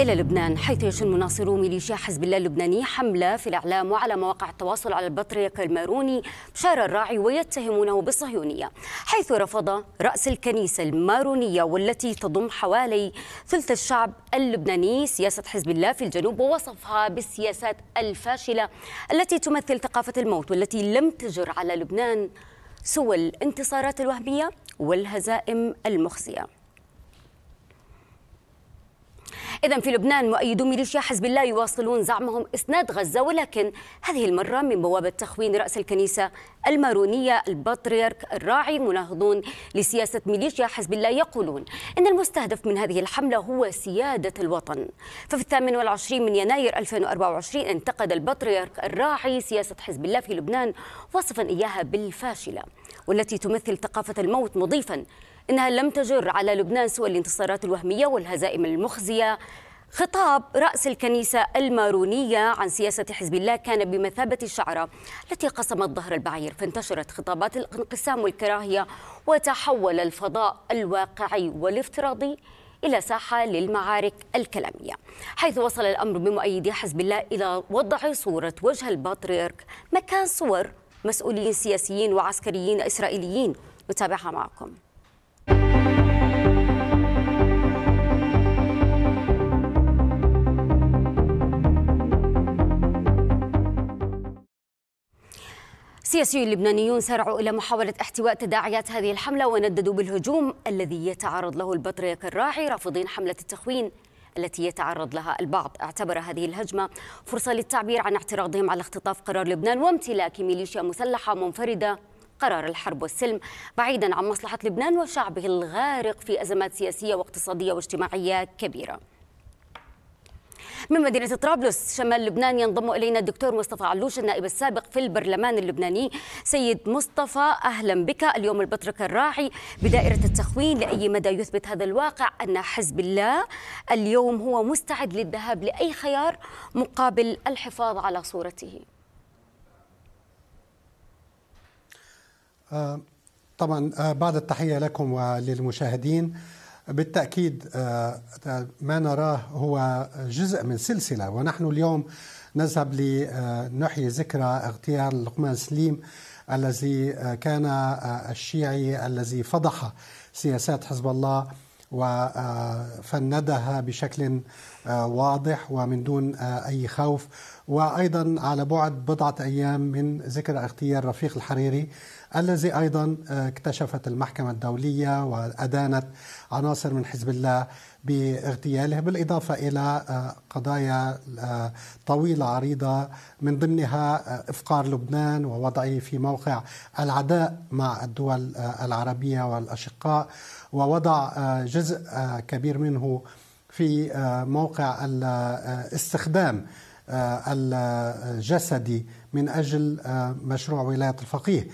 إلى لبنان حيث يشن مناصرو ميليشيا حزب الله اللبناني حملة في الإعلام وعلى مواقع التواصل على البطريرك الماروني بشار الراعي ويتهمونه بالصهيونية حيث رفض رأس الكنيسة المارونية والتي تضم حوالي ثلث الشعب اللبناني سياسة حزب الله في الجنوب ووصفها بالسياسات الفاشلة التي تمثل ثقافة الموت والتي لم تجر على لبنان سوى الانتصارات الوهمية والهزائم المخزية إذا في لبنان مؤيدو ميليشيا حزب الله يواصلون زعمهم إسناد غزة ولكن هذه المرة من بوابة تخوين رأس الكنيسة المارونية البطريرك الراعي مناهضون لسياسة ميليشيا حزب الله يقولون إن المستهدف من هذه الحملة هو سيادة الوطن ففي الثامن والعشرين من يناير 2024 انتقد البطريرك الراعي سياسة حزب الله في لبنان وصفا إياها بالفاشلة والتي تمثل ثقافة الموت مضيفا أنها لم تجر على لبنان سوى الانتصارات الوهمية والهزائم المخزية خطاب رأس الكنيسة المارونية عن سياسة حزب الله كان بمثابة الشعرة التي قسمت ظهر البعير فانتشرت خطابات الانقسام والكراهية وتحول الفضاء الواقعي والافتراضي إلى ساحة للمعارك الكلامية حيث وصل الأمر بمؤيدي حزب الله إلى وضع صورة وجه البطريرك مكان صور مسؤولين سياسيين وعسكريين إسرائيليين نتابعها معكم السياسيون اللبنانيون سارعوا إلى محاولة احتواء تداعيات هذه الحملة ونددوا بالهجوم الذي يتعرض له البطريرك الراعي رافضين حملة التخوين التي يتعرض لها البعض اعتبر هذه الهجمة فرصة للتعبير عن اعتراضهم على اختطاف قرار لبنان وامتلاك ميليشيا مسلحة منفردة قرار الحرب والسلم بعيدا عن مصلحة لبنان وشعبه الغارق في أزمات سياسية واقتصادية واجتماعية كبيرة من مدينة طرابلس شمال لبنان ينضم إلينا الدكتور مصطفى علوش النائب السابق في البرلمان اللبناني سيد مصطفى أهلا بك اليوم البطرك الراعي بدائرة التخوين لأي مدى يثبت هذا الواقع أن حزب الله اليوم هو مستعد للذهاب لأي خيار مقابل الحفاظ على صورته آه، طبعا آه، بعد التحية لكم وللمشاهدين بالتأكيد آه، ما نراه هو جزء من سلسلة ونحن اليوم نذهب لنحيي آه، ذكرى اغتيال لقمان سليم الذي آه، كان الشيعي الذي فضح سياسات حزب الله وفندها بشكل واضح ومن دون اي خوف وأيضا على بعد بضعة أيام من ذكرى اغتيال رفيق الحريري الذي أيضا آه، اكتشفت المحكمة الدولية وأدانت عناصر من حزب الله باغتياله بالإضافة إلى آه، قضايا آه، طويلة عريضة من ضمنها إفقار لبنان ووضعه في موقع العداء مع الدول العربية والأشقاء ووضع جزء كبير منه في موقع الاستخدام آه، الجسدي من أجل آه، مشروع ولاية الفقيه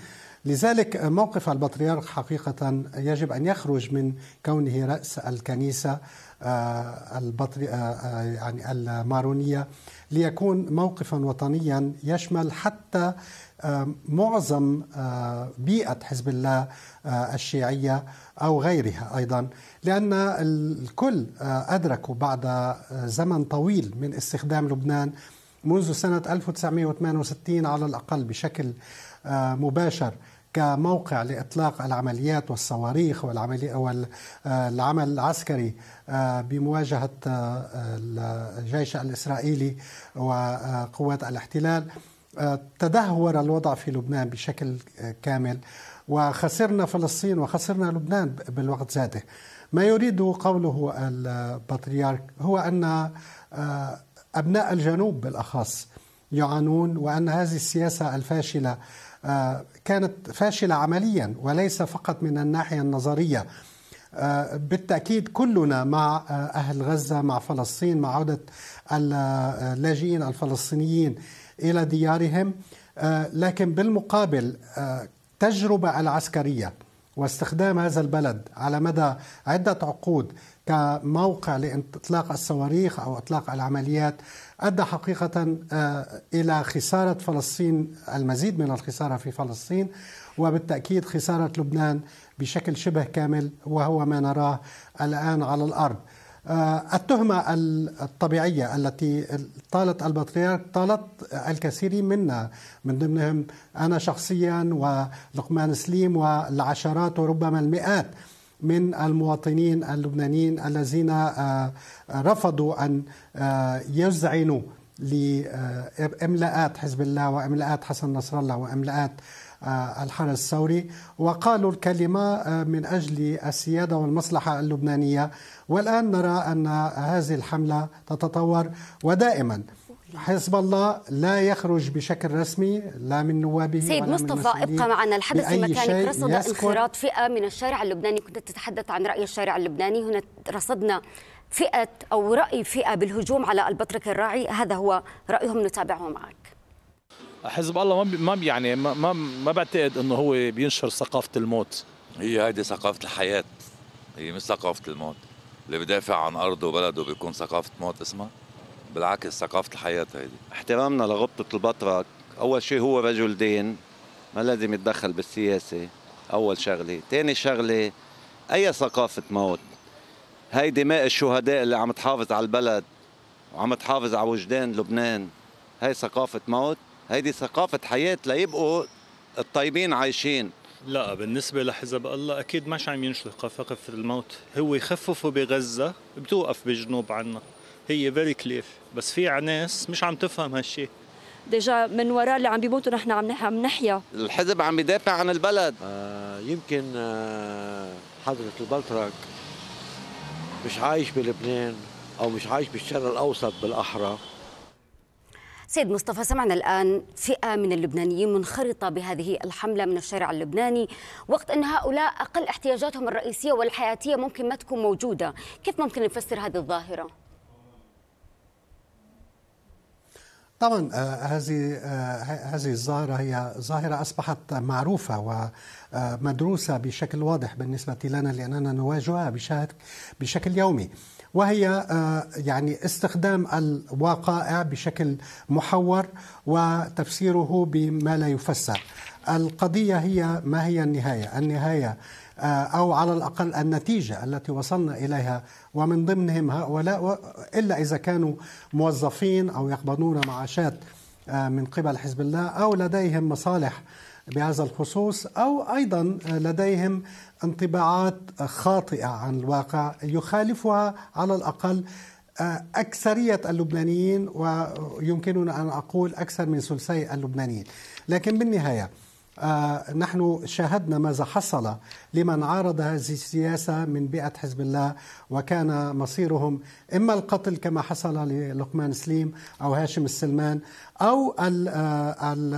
لذلك آه، موقف البطريرك حقيقة يجب أن يخرج من كونه رأس الكنيسة آه، البطري يعني المارونية ليكون موقفا وطنيا يشمل حتى معظم بيئة حزب الله الشيعية أو غيرها أيضا لأن الكل أدركوا بعد زمن طويل من استخدام لبنان منذ سنة 1968 على الأقل بشكل آه، مباشر كموقع لإطلاق العمليات والصواريخ والعمل العسكري آه، بمواجهة آه، الجيش الإسرائيلي وقوات الاحتلال تدهور الوضع في لبنان بشكل كامل وخسرنا فلسطين وخسرنا لبنان بالوقت ذاته ما يريد قوله البطريرك هو أن أبناء الجنوب بالأخص يعانون وأن هذه السياسة الفاشلة آه، كانت فاشلة عمليا وليس فقط من الناحية النظرية آه، بالتأكيد كلنا مع آه، أهل غزة مع فلسطين مع عودة اللاجئين الفلسطينيين إلى ديارهم لكن بالمقابل التجربة العسكرية واستخدام هذا البلد على مدى عدة عقود كموقع لإطلاق الصواريخ أو إطلاق العمليات أدى حقيقة آه، إلى خسارة فلسطين المزيد من الخسارة في فلسطين وبالتأكيد خسارة لبنان بشكل شبه كامل وهو ما نراه الآن على الأرض آه، التهمة الطبيعية التي طالت البطريرك طالت الكثير منا من ضمنهم أنا شخصيا ولقمان سليم والعشرات وربما المئات من المواطنين اللبنانيين الذين آه، رفضوا أن آه، يذعنوا لاملاءات حزب الله واملاءات حسن نصر الله واملاءات آه، الحرس الثوري وقالوا الكلمة آه، من أجل السيادة والمصلحة اللبنانية والآن نرى أن هذه الحملة تتطور ودائما حزب الله لا يخرج بشكل رسمي لا من نوابه سيد ولا مصطفى من ابقى معنا الحدث في مكانك رصد انخراط فئه من الشارع اللبناني كنت تتحدث عن راي الشارع اللبناني هنا رصدنا فئه او راي فئه بالهجوم على البطرك الراعي هذا هو رايهم نتابعه معك حزب الله ما ما يعني ما ما بعتقد انه هو بينشر ثقافه الموت هي هيدي ثقافه الحياه هي مش ثقافه الموت اللي بدافع عن ارضه وبلده بيكون ثقافه موت اسمها بالعكس ثقافه الحياه هيدي احترامنا لغبطه البطرك اول شيء هو رجل دين ما لازم يتدخل بالسياسه اول شغله ثاني شغله اي ثقافه موت هي دماء الشهداء اللي عم تحافظ على البلد وعم تحافظ على وجدان لبنان هي ثقافه موت هيدي ثقافة حياة ليبقوا الطيبين عايشين لا بالنسبة لحزب الله أكيد مش عم ينشلق ثقافة الموت هو يخففوا بغزة بتوقف بالجنوب عنا هي فيري كلير بس في ناس مش عم تفهم هالشيء ديجا من وراء اللي عم بيموتوا نحن عم نحيا الحزب عم يدافع عن البلد آه يمكن آه حضرة البلطرك مش عايش بلبنان أو مش عايش بالشرق الأوسط بالأحرى سيد مصطفى سمعنا الآن فئة من اللبنانيين منخرطة بهذه الحملة من الشارع اللبناني وقت أن هؤلاء أقل احتياجاتهم الرئيسية والحياتية ممكن ما تكون موجودة كيف ممكن نفسر هذه الظاهرة؟ طبعا آه، هذه آه، هذه الظاهره هي ظاهره اصبحت معروفه ومدروسه آه، بشكل واضح بالنسبه لنا لاننا نواجهها بشكل يومي. وهي آه، يعني استخدام الوقائع بشكل محور وتفسيره بما لا يفسر القضية هي ما هي النهاية النهاية آه، أو على الأقل النتيجة التي وصلنا إليها ومن ضمنهم هؤلاء إلا إذا كانوا موظفين أو يقبضون معاشات آه، من قبل حزب الله أو لديهم مصالح بهذا الخصوص أو أيضا لديهم انطباعات خاطئة عن الواقع يخالفها على الأقل آه، أكثرية اللبنانيين ويمكننا أن أقول أكثر من ثلثي اللبنانيين لكن بالنهاية آه، نحن شاهدنا ماذا حصل لمن عارض هذه السياسة من بيئة حزب الله وكان مصيرهم إما القتل كما حصل للقمان سليم أو هاشم السلمان أو ال آه، ال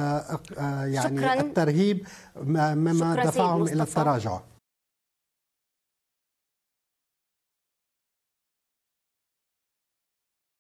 آه، يعني الترهيب مما دفعهم إلى التراجع